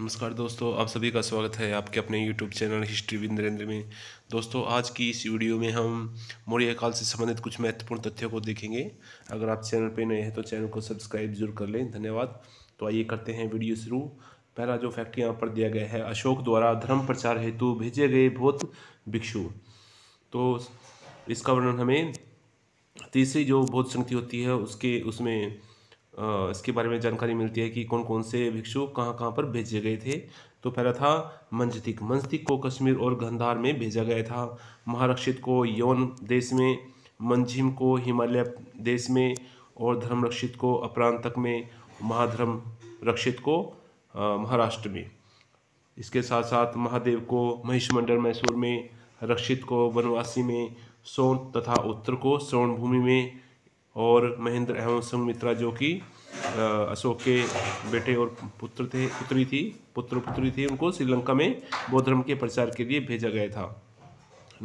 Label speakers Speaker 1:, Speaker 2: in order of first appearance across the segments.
Speaker 1: नमस्कार दोस्तों आप सभी का स्वागत है आपके अपने YouTube channel history with Narendra में दोस्तों आज की इस वीडियो में हम मौर्य काल से संबंधित कुछ महत्वपूर्ण तथ्यों को देखेंगे अगर आप चैनल पर नए हैं तो चैनल को सब्सक्राइब जरूर कर लें धन्यवाद तो आइए करते हैं वीडियो शुरू पहला जो फैक्ट यहाँ पर दिया गया है अशोक द्वारा धर्म प्रचार हेतु भेजे गए बौद्ध भिक्षु तो इसका वर्णन हमें तीसरी जो बौद्ध संगति होती है उसके उसमें इसके बारे में जानकारी मिलती है कि कौन कौन से भिक्षु कहाँ कहाँ पर भेजे गए थे तो पहला था मंजतिक मंजतिक को कश्मीर और गंधार में भेजा गया था महारक्षित को यौन देश में मंजिम को हिमालय देश में और धर्म रक्षित को अपरांतक में महाधर्म रक्षित को महाराष्ट्र में इसके साथ साथ महादेव को महिषमंडल मैसूर में रक्षित को वनवासी में सोन तथा उत्तर को श्रवण भूमि में और महेंद्र एवं सुमित्रा जो कि अशोक के बेटे और पुत्र थे पुत्री थी पुत्र पुत्री थी उनको श्रीलंका में बौद्ध धर्म के प्रचार के लिए भेजा गया था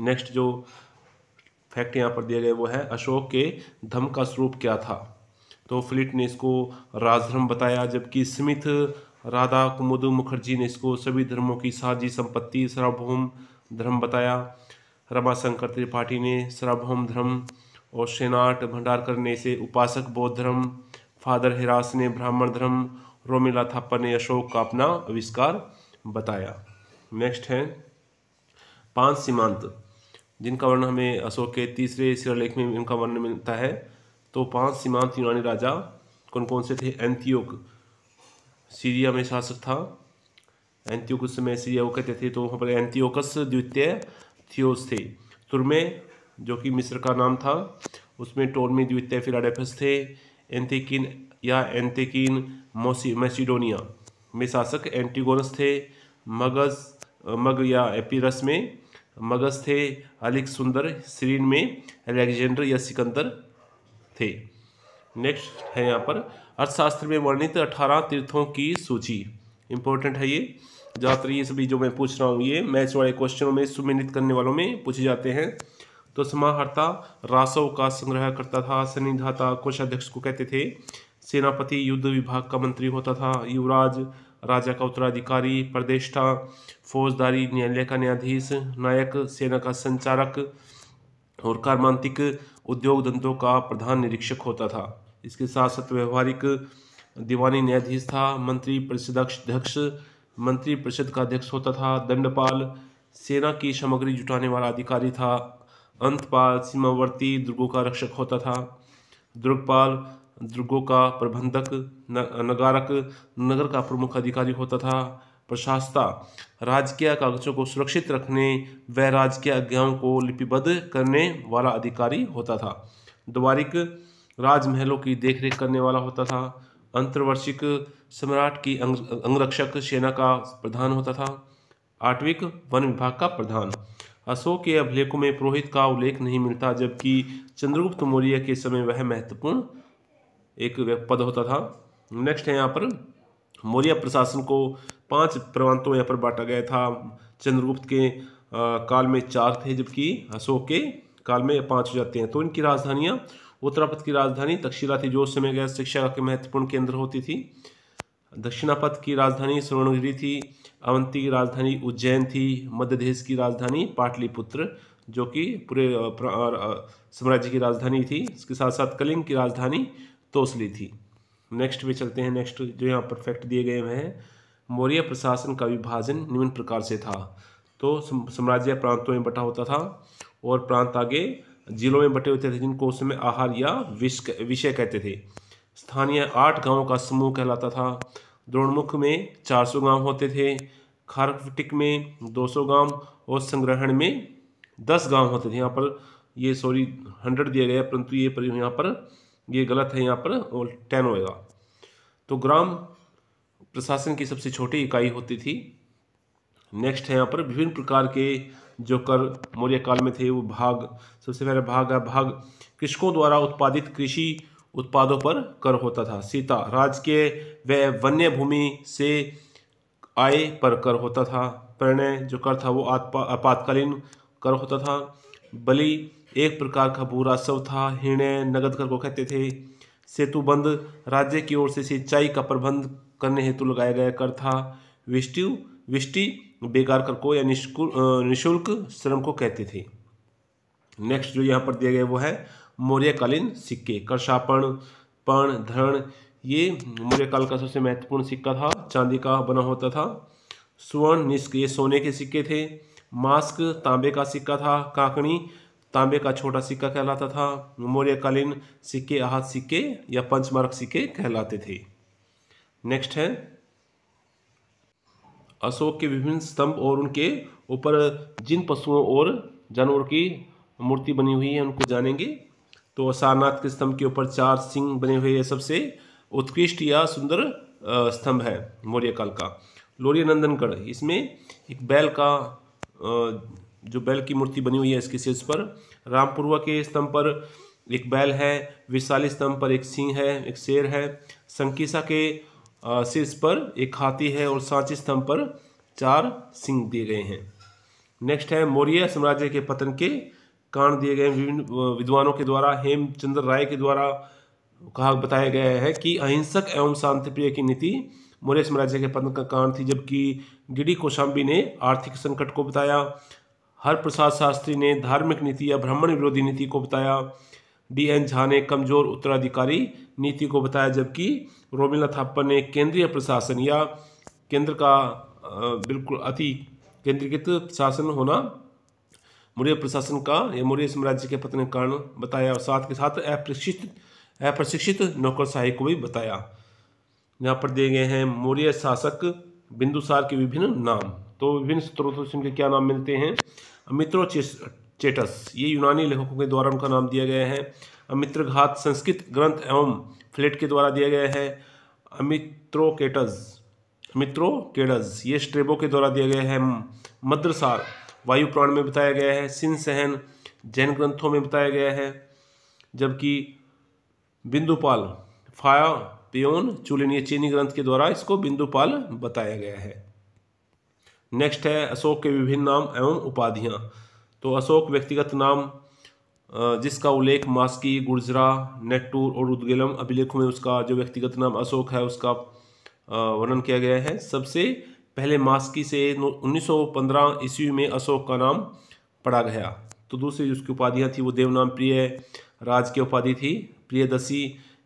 Speaker 1: नेक्स्ट जो फैक्ट यहाँ पर दिया गया वो है अशोक के धर्म का स्वरूप क्या था तो फ्लिट ने इसको राजधर्म बताया जबकि स्मिथ राधा कुमुदु मुखर्जी ने इसको सभी धर्मों की साझी संपत्ति सार्वभौम धर्म बताया रमाशंकर त्रिपाठी ने सार्वभौम धर्म और सेनाट भंडार करने से उपासक बौद्ध धर्म फादर हिरास ने ब्राह्मण धर्म रोमिला थाप्पा ने अशोक का अपना आविष्कार बताया नेक्स्ट है पांच सीमांत जिनका वर्णन हमें अशोक के तीसरे शिलालेख में इनका वर्णन मिलता है तो पांच सीमांत यूनानी राजा कौन कौन से थे एंथियोक सीरिया में शासक था एंथियोक उस समय सीरिया वो कहते थे तो वहाँ पर एंथियोकस द्वितीय थियोस थे तुर्मे जो कि मिस्र का नाम था उसमें टोलमी द्वितीय फिलाडेफस थे एंथिकिन या एंथिकिन मोसी मैसिडोनिया में शासक एंटीगोनस थे मगज मग या एपीरस में मगज थे अलिक सुंदर सीरीन में अलेक्जेंडर या सिकंदर थे नेक्स्ट है यहाँ पर अर्थशास्त्र में वर्णित अठारह तीर्थों की सूची इंपॉर्टेंट है ये ज़्यादातर ये सभी जो मैं पूछ रहा हूँ ये मैच वाले क्वेश्चनों में सुमिलित करने वालों में पूछे जाते हैं तो समाहर्ता रासव का संग्रह करता था सनिधाता कोष अध्यक्ष को कहते थे सेनापति युद्ध विभाग का मंत्री होता था युवराज राजा का उत्तराधिकारी प्रदेष्ठा फौजदारी न्यायालय का न्यायाधीश नायक सेना का संचारक और कार्मांतिक उद्योग धंधों का प्रधान निरीक्षक होता था इसके साथ साथ व्यवहारिक दीवानी न्यायाधीश था मंत्री परिषद अध्यक्ष मंत्री परिषद का अध्यक्ष होता था दंडपाल सेना की सामग्री जुटाने वाला अधिकारी था अंतपाल सीमावर्ती दुर्गों का रक्षक होता था दुर्गपाल दुर्गों का प्रबंधक नगारक नगर का प्रमुख अधिकारी होता था प्रशासता राजकीय कागजों को सुरक्षित रखने व राजकीय आज्ञाओं को लिपिबद्ध करने वाला अधिकारी होता था द्वारिक राजमहलों की देखरेख करने वाला होता था अंतर्वर्षिक सम्राट की अंग, अंगरक्षक सेना का प्रधान होता था आठविक वन विभाग का प्रधान अशोक के अभिलेखों में पुरोहित का उल्लेख नहीं मिलता जबकि चंद्रगुप्त मौर्य के समय वह महत्वपूर्ण एक पद होता था नेक्स्ट है यहाँ पर मौर्य प्रशासन को पांच प्रवंतों यहाँ पर बांटा गया था चंद्रगुप्त के काल में चार थे जबकि अशोक के काल में पांच हो जाते हैं तो इनकी राजधानियाँ उत्तराखंड की राजधानी तक्षशिला थी जो समय गया शिक्षा के महत्वपूर्ण केंद्र होती थी दक्षिणापथ की राजधानी स्वर्णगिरी थी अवंती की राजधानी उज्जैन थी मध्य देश की राजधानी पाटलिपुत्र जो कि पूरे साम्राज्य की राजधानी थी इसके साथ साथ कलिंग की राजधानी तोसली थी नेक्स्ट पे चलते हैं नेक्स्ट जो यहाँ पर फैक्ट दिए गए हुए हैं मौर्य प्रशासन का विभाजन निम्न प्रकार से था तो साम्राज्य प्रांतों में बटा होता था और प्रांत आगे जिलों में बटे होते थे जिनको उस समय आहार या विष विषय कहते थे स्थानीय आठ गांवों का समूह कहलाता था द्रोणमुख में 400 गांव होते थे खारफटिक में 200 गांव और संग्रहण में 10 गांव होते थे यहाँ पर ये सॉरी 100 दिया गया परंतु ये पर यहाँ पर ये गलत है यहाँ पर और टेन होएगा तो ग्राम प्रशासन की सबसे छोटी इकाई होती थी नेक्स्ट है यहाँ पर विभिन्न प्रकार के जो कर मौर्य काल में थे वो भाग सबसे पहले भाग है भाग कृषकों द्वारा उत्पादित कृषि उत्पादों पर कर होता था सीता राजकीय वे वन्य भूमि से आय पर कर होता था प्रणय जो कर था वो आपातकालीन कर होता था बलि एक प्रकार का भू राजस्व था हिरण्य नगद कर को कहते थे बंद राज्य की ओर से सिंचाई का प्रबंध करने हेतु लगाया गया कर था विष्टि विष्टि बेकार कर को या निशुल्क श्रम को कहते थे नेक्स्ट जो यहाँ पर दिया गया वो है मौर्यकालीन सिक्के कर्षापण पण धरण ये मौर्यकाल का सबसे महत्वपूर्ण सिक्का था चांदी का बना होता था स्वर्ण निष्क ये सोने के सिक्के थे मास्क तांबे का सिक्का था काकड़ी तांबे का छोटा सिक्का कहलाता था मौर्यकालीन सिक्के आहत सिक्के या पंचमार्क सिक्के कहलाते थे नेक्स्ट है अशोक के विभिन्न स्तंभ और उनके ऊपर जिन पशुओं और जानवरों की मूर्ति बनी हुई है उनको जानेंगे तो सारनाथ के स्तंभ के ऊपर चार सिंह बने हुए हैं सबसे उत्कृष्ट या सुंदर स्तंभ है मौर्य काल का लोरिया नंदनगढ़ इसमें एक बैल का जो बैल की मूर्ति बनी हुई है इसके शीर्ष पर रामपुरवा के स्तंभ पर एक बैल है विशाली स्तंभ पर एक सिंह है एक शेर है संकीसा के शीर्ष पर एक हाथी है और सांची स्तंभ पर चार सिंह दिए गए हैं नेक्स्ट है मौर्य साम्राज्य के पतन के कारण दिए गए विभिन्न विद्वानों के द्वारा हेमचंद्र राय के द्वारा कहा बताया गया है कि अहिंसक एवं शांतिप्रिय की नीति मौर्य साम्राज्य के पतन का कारण थी जबकि डी कोशाम्बी ने आर्थिक संकट को बताया हर प्रसाद शास्त्री ने धार्मिक नीति या ब्राह्मण विरोधी नीति को बताया डी एन झा ने कमजोर उत्तराधिकारी नीति को बताया जबकि रोमिला थापर ने केंद्रीय प्रशासन या केंद्र का बिल्कुल अति केंद्रीकृत शासन होना मौर्य प्रशासन का या मौर्य साम्राज्य के पतन कारण बताया और साथ के साथ अप्रशिक्षित अप्रशिक्षित नौकरशाही को भी बताया यहाँ पर दिए गए हैं मौर्य शासक बिंदुसार के विभिन्न नाम तो विभिन्न स्त्रोतों से उनके क्या नाम मिलते हैं अमित्रो चेटस ये यूनानी लेखकों के द्वारा उनका नाम दिया गया है अमित्र घात संस्कृत ग्रंथ एवं फ्लेट के द्वारा दिया गया है अमित्रोकेटस मित्रोकेडस ये स्ट्रेबो के द्वारा दिया गया है मद्रसार वायु पुराण में बताया गया है सिन सहन जैन ग्रंथों में बताया गया है जबकि बिंदुपाल फाया पियोन चुलिनीय चीनी ग्रंथ के द्वारा इसको बिंदुपाल बताया गया है नेक्स्ट है अशोक के विभिन्न नाम एवं उपाधियाँ तो अशोक व्यक्तिगत नाम जिसका उल्लेख मास्की गुर्जरा नेट्टूर और उद्गेलम अभिलेखों में उसका जो व्यक्तिगत नाम अशोक है उसका वर्णन किया गया है सबसे पहले मास्की से 1915 ईस्वी में अशोक का नाम पड़ा गया तो दूसरी उसकी उपाधियाँ थी वो देवनाम प्रिय राज की उपाधि थी प्रियदशी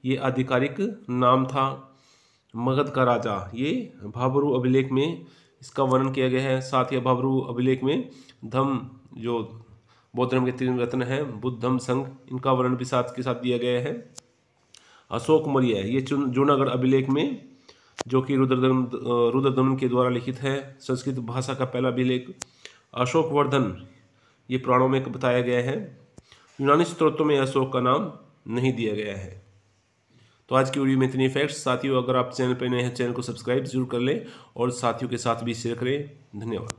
Speaker 1: ये आधिकारिक नाम था मगध का राजा ये भाबरू अभिलेख में इसका वर्णन किया गया है साथ ही भाबरू अभिलेख में धम जो बौद्ध धर्म के तीन रत्न हैं धम संघ इनका वर्णन भी साथ के साथ दिया गया है अशोक मौर्य ये जूनागढ़ अभिलेख में जो कि रुद्रदमन रुद्रदमन के द्वारा लिखित है संस्कृत भाषा का पहला अभिलेख अशोकवर्धन ये पुराणों में बताया गया है यूनानी स्त्रोतों में अशोक का नाम नहीं दिया गया है तो आज की वीडियो में इतनी फैक्ट्स साथियों अगर आप चैनल पर नए हैं चैनल को सब्सक्राइब जरूर कर लें और साथियों के साथ भी शेयर करें धन्यवाद